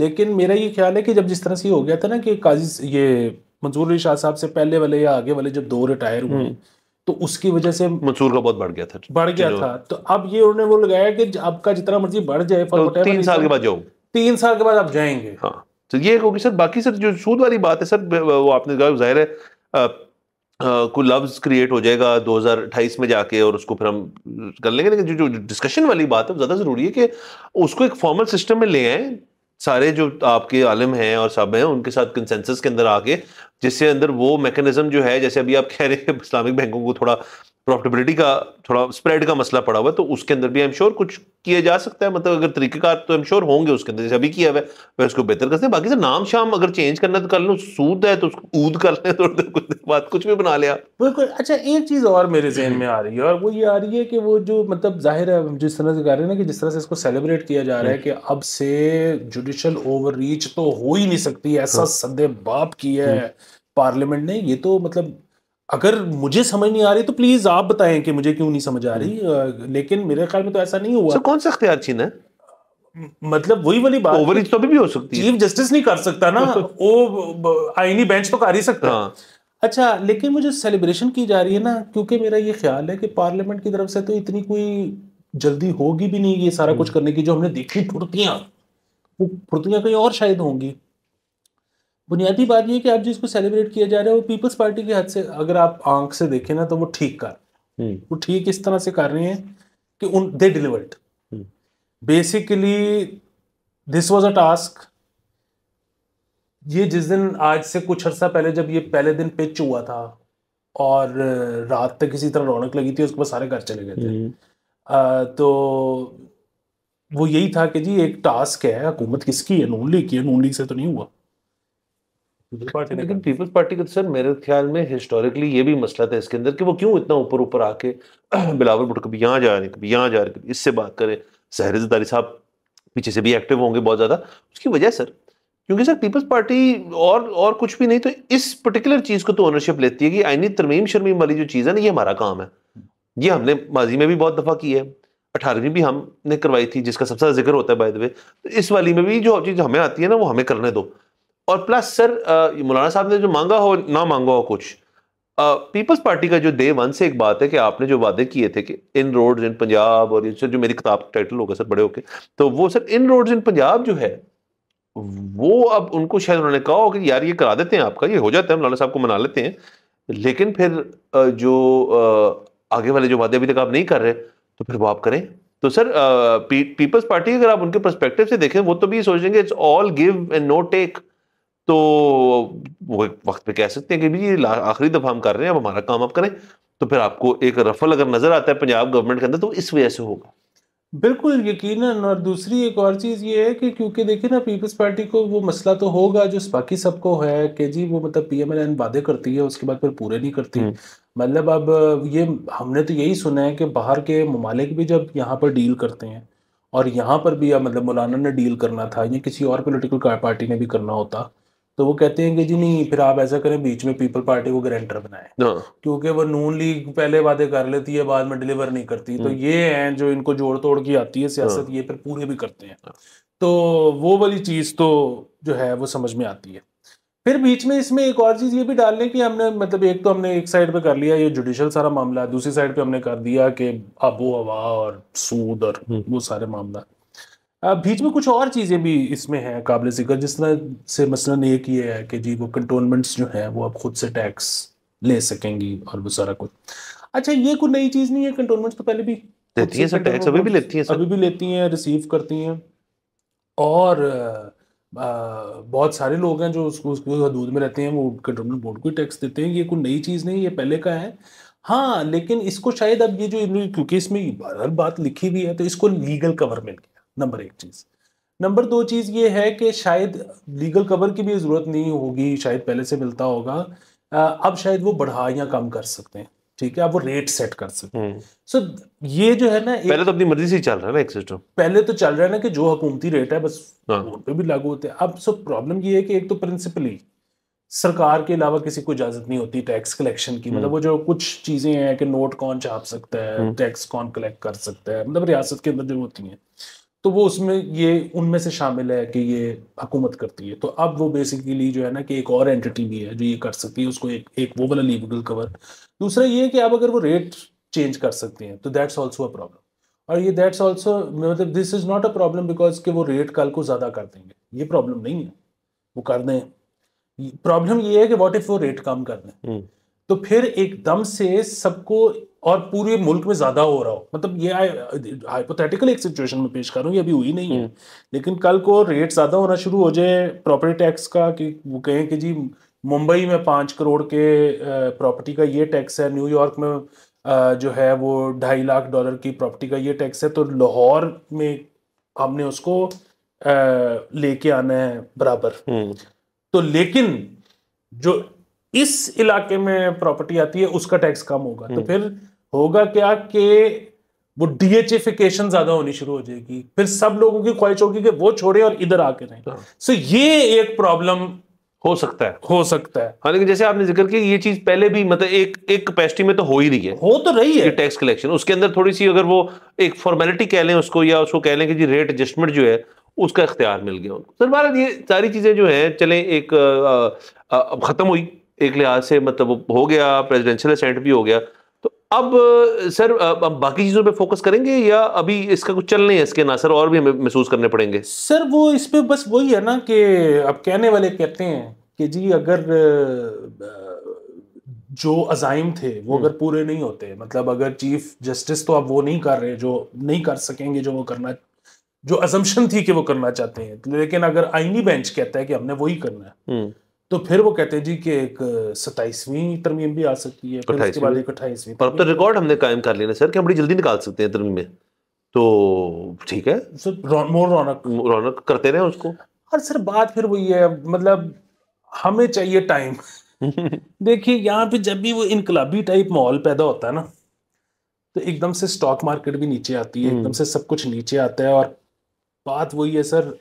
लेकिन मेरा ये ख्याल है कि जब जिस तरह से हो गया था ना कि काजी ये मंजूर अली शाह साहब से पहले वाले या आगे वाले जब दो रिटायर हुए हम्म। तो उसकी वजह से मंसूर का बहुत बढ़ गया था बढ़ गया था तो अब ये उन्होंने वो लगाया कि आपका जितना मर्जी बढ़ जाए तो तीन साल के बाद जाओ तीन साल के बाद आप जाएंगे हाँ तो ये होगी सर बाकी सर जो सूद वाली बात है सर वो आपने कहा जाहिर है को लव्स क्रिएट हो जाएगा 2028 में जाके और उसको फिर हम कर लेंगे लेकिन जो जो डिस्कशन वाली बात है ज़्यादा ज़रूरी है कि उसको एक फॉर्मल सिस्टम में ले आए सारे जो आपके आलम हैं और सब हैं उनके साथ कंसेंसस के अंदर आके जिससे अंदर वो मैकेनिज्म जो है जैसे अभी आप कह रहे हैं इस्लामिक बैंकों को थोड़ा प्रॉफिटेबिलिटी का थोड़ा स्प्रेड का मसला पड़ा हुआ है तो उसके अंदर भी आई एम श्योर कुछ किया जा सकता है मतलब अगर तरीकेकार तो आई एम श्योर होंगे उसके अंदर जैसे अभी किया हुआ है वह उसको बेहतर करते हैं बाकी से नाम शाम अगर चेंज करना तो कर लो सूद है तो उसको ऊद कर लें थोड़ी तो देर कुछ देर बाद कुछ भी बना लिया बिल्कुल अच्छा एक चीज़ और मेरे जहन में आ रही है और वो ये आ रही है कि वो जो मतलब जाहिर है जिस तरह से कह रहे हैं ना कि जिस तरह से इसको सेलिब्रेट किया जा रहा है हम्म। कि अब से जुडिशल ओवर तो हो ही नहीं सकती ऐसा हाँ। सदे बाप किया है पार्लियामेंट हम्म। ने ये तो मतलब अगर मुझे समझ नहीं आ रही तो प्लीज आप बताएं कि मुझे क्यों नहीं समझ आ रही हम्म। लेकिन मेरे ख्याल में तो ऐसा नहीं हुआ कौन सा अख्तियार छीना है मतलब वही वाली बात ओवरेज तो भी, भी हो सकती है चीफ जस्टिस नहीं कर सकता ना वो आईनी बेंच तो कर ही सकता हाँ। अच्छा लेकिन मुझे सेलिब्रेशन की जा रही है ना क्योंकि मेरा ये ख्याल है कि पार्लियामेंट की तरफ से तो इतनी कोई जल्दी होगी भी नहीं ये सारा हम्म। कुछ करने की जो हमने देखी फुर्तियां वो फुर्तियां कहीं और शायद होंगी बुनियादी बात यह कि आप जिसको सेलिब्रेट किया जा रहा है वो पीपल्स पार्टी के हाथ से अगर आप आंख से देखें ना तो वो ठीक कर हम्म। वो ठीक इस तरह से कर रहे हैं कि उन they delivered basically this was a task ये जिस दिन आज से कुछ अर्सा पहले जब ये पहले दिन पिच हुआ था और रात तक किसी तरह रौनक लगी थी उसके बाद सारे घर चले गए थे आ, हम्म। तो वो यही था कि जी एक टास्क है हुकूमत किसकी है नून लीग की है नून लीग से तो नहीं हुआ लेकिन पीपल्स पार्टी का सर मेरे ख्याल में हिस्टोरिकली ये भी मसला था इसके अंदर कि वो क्यों इतना ऊपर ऊपर आके बिलावल भुट्टो कभी यहाँ जा रहे कभी यहाँ जा रहे कभी इससे बात करें सहर जदारी साहब पीछे से भी एक्टिव होंगे बहुत ज़्यादा उसकी वजह सर क्योंकि सर पीपल्स पार्टी और और कुछ भी नहीं तो इस पर्टिकुलर चीज़ को तो ओनरशिप लेती है कि आइनी तरमीम शर्मीम वाली जो चीज़ है ना ये हमारा काम है ये हमने माजी में भी बहुत दफ़ा की है अठारहवीं भी हमने करवाई थी जिसका सबसे ज़्यादा जिक्र होता है बाय द वे तो इस वाली में भी जो चीज़ हमें आती है ना वो हमें करने दो और प्लस सर मौलाना साहब ने जो मांगा हो ना मांगा हो कुछ पीपल्स पार्टी का जो डे वन से एक बात है कि आपने जो वादे किए थे कि इन रोड्स इन पंजाब और सर जो मेरी किताब टाइटल होगा सर बड़े होके तो वो sir in roads in Punjab जो है वो अब उनको शायद उन्होंने कहा हो कि यार ये करा देते हैं आपका ये हो जाता है मौलाना साहब को मना लेते हैं लेकिन फिर जो आगे वाले जो वादे अभी तक आप नहीं कर रहे तो फिर वो आप करें तो सर पीपल्स पार्टी अगर आप उनके परस्पेक्टिव से देखें वो तो भी सोचेंगे it's all give and no take तो वो एक वक्त पे कह सकते हैं कि भाई ये आखिरी दफ़ा हम कर रहे हैं अब हमारा काम आप करें तो फिर आपको एक रफल अगर नज़र आता है पंजाब गवर्नमेंट के अंदर तो इस वजह से होगा बिल्कुल यकीन और दूसरी एक और चीज़ ये है कि क्योंकि देखिए ना पीपल्स पार्टी को वो मसला तो होगा जो बाकी सबको है कि जी वो मतलब पी एम एल एन वादे करती है उसके बाद फिर पूरे नहीं करती हम्म। मतलब अब ये हमने तो यही सुना है कि बाहर के ममालिक भी जब यहाँ पर डील करते हैं और यहाँ पर भी मतलब मौलाना ने डील करना था या किसी और पोलिटिकल पार्टी ने भी करना होता तो वो कहते हैं कि जी नहीं फिर आप ऐसा करें बीच में पीपल पार्टी को ग्रेंटर बनाए हाँ। क्योंकि वो नून लीग पहले वादे कर लेती है बाद में डिलीवर नहीं करती तो हम्म। ये हैं जो इनको जोड़ तोड़ की आती है सियासत हाँ। ये फिर पूरे भी करते हैं हाँ। तो वो वाली चीज तो जो है वो समझ में आती है फिर बीच में इसमें एक और चीज़ ये भी डाल लें कि हमने मतलब एक तो हमने एक साइड पे कर लिया ये जुडिशल सारा मामला दूसरी साइड पे हमने कर दिया कि आबो हवा और सूद और हम्म। वो सारे मामला बीच में कुछ और चीज़ें भी इसमें हैं काबिल जिक्र जिस तरह से मसलन ये ये है कि जी वो कंटोनमेंट्स जो हैं वो अब खुद से टैक्स ले सकेंगी और वो सारा कुछ अच्छा ये कोई नई चीज़ नहीं है कंटोनमेंट्स तो पहले भी लेती हैं सर टैक्स अभी भी लेती हैं अभी भी लेती हैं रिसीव करती हैं और आ, बहुत सारे लोग हैं जो उसको उसके हदूद में रहते हैं वो कंटोनमेंट बोर्ड को टैक्स देते हैं ये कोई नई चीज़ नहीं ये पहले का है हाँ लेकिन इसको शायद अब ये जो क्योंकि इसमें हर बात लिखी हुई है तो इसको लीगल कवर मिल गया नंबर एक चीज़ नंबर दो चीज़ ये है कि शायद लीगल कवर की भी ज़रूरत नहीं होगी शायद पहले से मिलता होगा अब शायद वो बढ़ा या कम कर सकते हैं ठीक है अब वो रेट सेट कर सकते हैं सो हम्म। so, ये जो है ना पहले तो अपनी मर्जी से चल रहा है ना एक सिस्टम पहले तो चल रहा है ना कि जो हुकूमती रेट है बस उन हाँ। पे भी लागू होते हैं अब सो प्रॉब्लम ये है कि एक तो प्रिंसिपली सरकार के अलावा किसी को इजाजत नहीं होती टैक्स कलेक्शन की मतलब हम्म। वो जो कुछ चीजें हैं कि नोट कौन छाप सकता है टैक्स हम्म। कौन कलेक्ट कर सकता है मतलब रियासत के अंदर जो होती हैं तो वो उसमें ये उनमें से शामिल है कि ये हुकूमत करती है तो अब वो बेसिकली जो है ना कि एक और एंटिटी भी है जो ये कर सकती है उसको एक एक वो वाला लीगल कवर दूसरा ये है कि आप अगर वो रेट चेंज कर सकते हैं तो दैट्स ऑल्सो अ प्रॉब्लम और ये दैट्स ऑल्सो मतलब this is not a problem because कि वो रेट कल को ज़्यादा कर देंगे ये प्रॉब्लम नहीं है वो कर दें प्रॉब्लम ये है कि वॉट इफ़ वो रेट कम कर दें हम्म। तो फिर एकदम से सबको और पूरे मुल्क में ज्यादा हो रहा हो मतलब ये हाइपोथेटिकल एक सिचुएशन में पेश कर रहा हूँ ये अभी हुई नहीं है हम्म। लेकिन कल को रेट ज्यादा होना शुरू हो जाए प्रॉपर्टी टैक्स का कि वो कहें कि जी मुंबई में पाँच करोड़ के प्रॉपर्टी का ये टैक्स है न्यूयॉर्क में जो है वो ढाई लाख डॉलर की प्रॉपर्टी का ये टैक्स है तो लाहौर में हमने उसको लेके आना है बराबर हम्म। तो लेकिन जो इस इलाके में प्रॉपर्टी आती है उसका टैक्स कम होगा तो हम्म। फिर होगा क्या कि वो डीएचिफिकेशन ज्यादा होनी शुरू हो जाएगी फिर सब लोगों की ख्वाहिश होगी कि वो छोड़े और इधर आके रहें सो हाँ। ये एक प्रॉब्लम हो सकता है हो सकता है हालांकि जैसे आपने जिक्र किया ये चीज पहले भी मतलब एक एक कैपेसिटी में तो हो ही रही है हो तो रही है टैक्स कलेक्शन उसके अंदर थोड़ी सी अगर वो एक फॉर्मेलिटी कह लें उसको या उसको कह लें कि जी रेट एडजस्टमेंट जो है उसका इख्तियार मिल गया उनको सर भारत ये सारी चीज़ें जो है चले एक ख़त्म हुई एक लिहाज से मतलब हो गया प्रेजिडेंशियल असेंट भी हो गया अब सर अब बाकी चीज़ों पे फोकस करेंगे या अभी इसका कुछ चल नहीं है इसके ना सर और भी हमें महसूस करने पड़ेंगे सर वो इस पर बस वही है ना कि अब कहने वाले कहते हैं कि जी अगर जो अजाइम थे वो हम्म। अगर पूरे नहीं होते मतलब अगर चीफ जस्टिस तो अब वो नहीं कर रहे जो नहीं कर सकेंगे जो वो करना जो अजम्पन थी कि वो करना चाहते हैं लेकिन अगर आईनी बेंच कहता है कि हमने वही करना है हम्म। तो फिर वो कहते हैं जी कि एक सताइसवीं तरमीम भी आ सकती है उसके बाद एक अट्ठाईसवीं पर अब तो रिकॉर्ड हमने कायम कर लेना सर कि हम बड़ी जल्दी निकाल सकते हैं तरमीम में तो ठीक है सर मोर रौनक रौनक करते रहे उसको और सर बात फिर वही है मतलब हमें चाहिए टाइम देखिए यहाँ पे जब भी वो इनकलाबी टाइप माहौल पैदा होता है ना तो एकदम से स्टॉक मार्केट भी नीचे आती है हम्म। एकदम से सब कुछ नीचे आता है और बात वही है सर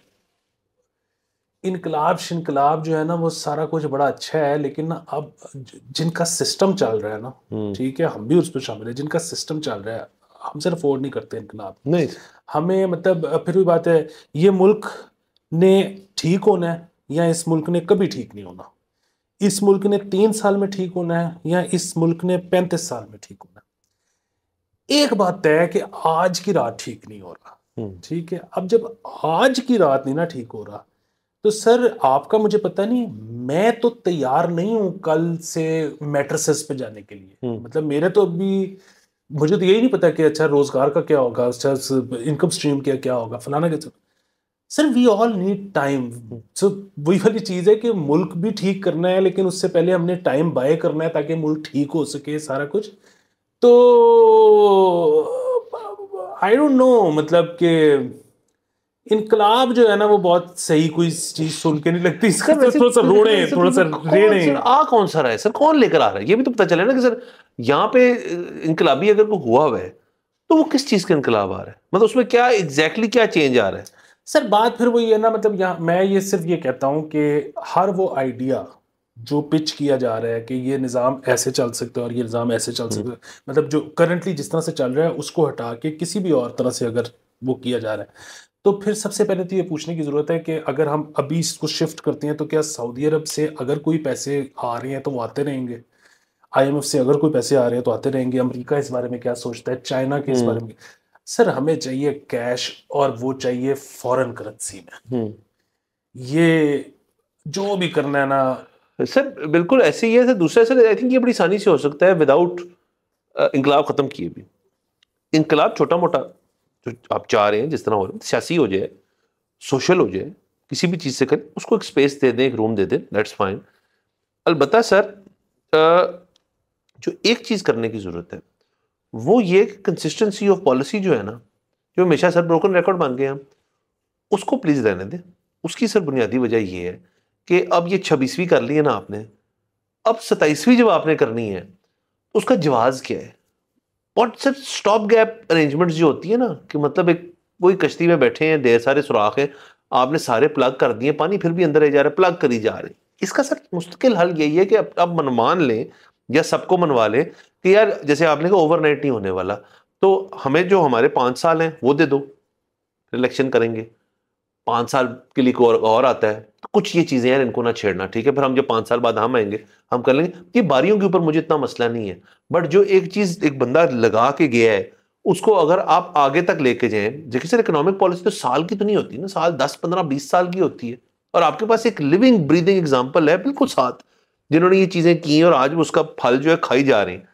इनकलाब शनकलाब जो है ना वो सारा कुछ बड़ा अच्छा है लेकिन ना अब जिनका सिस्टम चल रहा है ना हम्म। ठीक है हम भी उस पर शामिल है जिनका सिस्टम चल रहा है हम सिर्फ अफोर्ड नहीं करते इनकलाब नहीं हमें मतलब फिर भी बात है ये मुल्क ने ठीक होना है या इस मुल्क ने कभी ठीक नहीं होना इस मुल्क ने तीन साल में ठीक होना है या इस मुल्क ने पैंतीस साल में ठीक होना है एक बात तय है कि आज की रात ठीक नहीं हो रहा हम्म। ठीक है अब जब आज की रात नहीं ना ठीक हो रहा तो सर आपका मुझे पता नहीं मैं तो तैयार नहीं हूं कल से मेट्रसेस पे जाने के लिए हम्म। मतलब मेरे तो अभी मुझे तो यही नहीं पता कि अच्छा रोजगार का क्या होगा अच्छा इनकम स्ट्रीम क्या क्या होगा फलाना क्या sir we all need time so वही वाली चीज़ है कि मुल्क भी ठीक करना है लेकिन उससे पहले हमने टाइम बाय करना है ताकि मुल्क ठीक हो सके सारा कुछ तो आई डोंट नो मतलब कि इनकलाब जो है ना वो बहुत सही कोई चीज सुन के नहीं लगती इसका थोड़ा सा रोड़े थोड़ा सा रेड़े आ कौन सा रहा है सर कौन लेकर आ रहा है ये भी तो पता चले ना कि सर यहाँ पे इनकलाबी अगर कोई हुआ हुआ है तो वो किस चीज का इनकलाब आ रहा है मतलब उसमें क्या एग्जैक्टली क्या चेंज आ रहा है सर बात फिर वही है ना मतलब यहाँ मैं ये सिर्फ ये कहता हूँ कि हर वो आइडिया जो पिच किया जा रहा है कि ये निज़ाम ऐसे चल सकता है और ये निज़ाम ऐसे चल हम्म। सकता है मतलब जो करंटली जिस तरह से चल रहा है उसको हटा के किसी भी और तरह से अगर वो किया जा रहा है तो फिर सबसे पहले तो ये पूछने की ज़रूरत है कि अगर हम अभी इसको शिफ्ट करते हैं तो क्या सऊदी अरब से अगर कोई पैसे आ रहे हैं तो वो आते रहेंगे आईएमएफ से अगर कोई पैसे आ रहे हैं तो आते रहेंगे अमेरिका इस बारे में क्या सोचता है चाइना के इस हम्म। बारे में सर हमें चाहिए कैश और वो चाहिए फॉरेन करेंसी में हम्म। ये जो भी करना है ना सर बिल्कुल ऐसे ही है सर दूसरा सर आई थिंक ये बड़ी आसानी से हो सकता है विदाउट इंकलाब ख़त्म किए भी इंकलाब छोटा मोटा जो आप चाह रहे हैं जिस तरह हो रहे हैं सियासी हो जाए सोशल हो जाए किसी भी चीज़ से करें उसको एक स्पेस दे दें एक रूम दे दें दैट्स फाइन अलबत् सर जो एक चीज़ करने की ज़रूरत है वो ये कंसिस्टेंसी ऑफ पॉलिसी जो है ना जो हमेशा सर ब्रोकन रिकॉर्ड मान गए हम उसको प्लीज़ रहने दें उसकी सर बुनियादी वजह ये है कि अब ये छब्बीसवीं कर ली है ना आपने अब सताईसवीं जब आपने करनी है उसका जवाज़ क्या है और सर स्टॉप गैप अरेंजमेंट जो होती है ना कि मतलब एक कोई कश्ती में बैठे हैं ढेर सारे सुराख हैं आपने सारे प्लग कर दिए पानी फिर भी अंदर रह जा रहा है प्लग करी जा रही इसका सर मुस्तकिल हल यही है कि अब अब मनमान लें या सबको मनवा लें कि यार जैसे आपने कहा ओवरनाइट नहीं होने वाला तो हमें जो हमारे पाँच साल हैं वो दे दो इलेक्शन करेंगे पाँच साल के लिए और, और आता है तो कुछ ये चीज़ें हैं इनको ना छेड़ना ठीक है फिर हम जब पाँच साल बाद हम आएंगे हम कर लेंगे ये बारियों के ऊपर मुझे इतना मसला नहीं है बट जो एक चीज़ एक बंदा लगा के गया है उसको अगर आप आगे तक लेके जाएं देखिए सर इकोनॉमिक पॉलिसी तो साल की तो नहीं होती ना साल दस पंद्रह बीस साल की होती है और आपके पास एक लिविंग ब्रीदिंग एग्जाम्पल है बिल्कुल साथ जिन्होंने ये चीज़ें की और आज उसका फल जो है खाई जा रहे हैं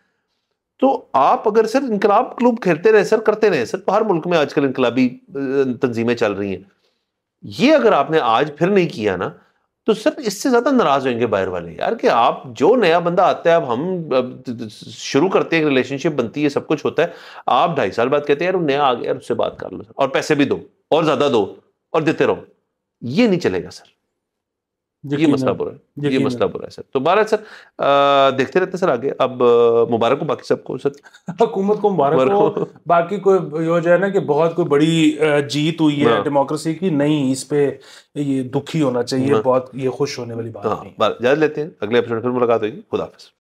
तो आप अगर सर इनकलाब क्लब खेलते रहे सर करते रहे सर तो हर मुल्क में आजकल इनकलाबी तंजीमें चल रही हैं ये अगर आपने आज फिर नहीं किया ना तो सर इससे ज़्यादा नाराज़ होंगे बाहर वाले यार कि आप जो नया बंदा आता है अब हम शुरू करते हैं रिलेशनशिप बनती है सब कुछ होता है आप ढाई साल बाद कहते हैं यार नया आ गया उससे बात कर लो सर और पैसे भी दो और ज़्यादा दो और देते रहो ये नहीं चलेगा सर ये मसला बुरा है ये मसला बुरा है सर तो बहरहाल सर देखते रहते सर आगे अब मुबारक हो बाकी सबको सर हुकूमत को मुबारक हो बाकी कोई हो जाए ना कि बहुत कोई बड़ी जीत हुई है हाँ। डेमोक्रेसी की नहीं इस पे ये दुखी होना चाहिए हाँ। बहुत ये खुश होने वाली बात हाँ, है ज्यादा लेते हैं अगले एपिसोड फिर मुलाकात होगी खुदाफिज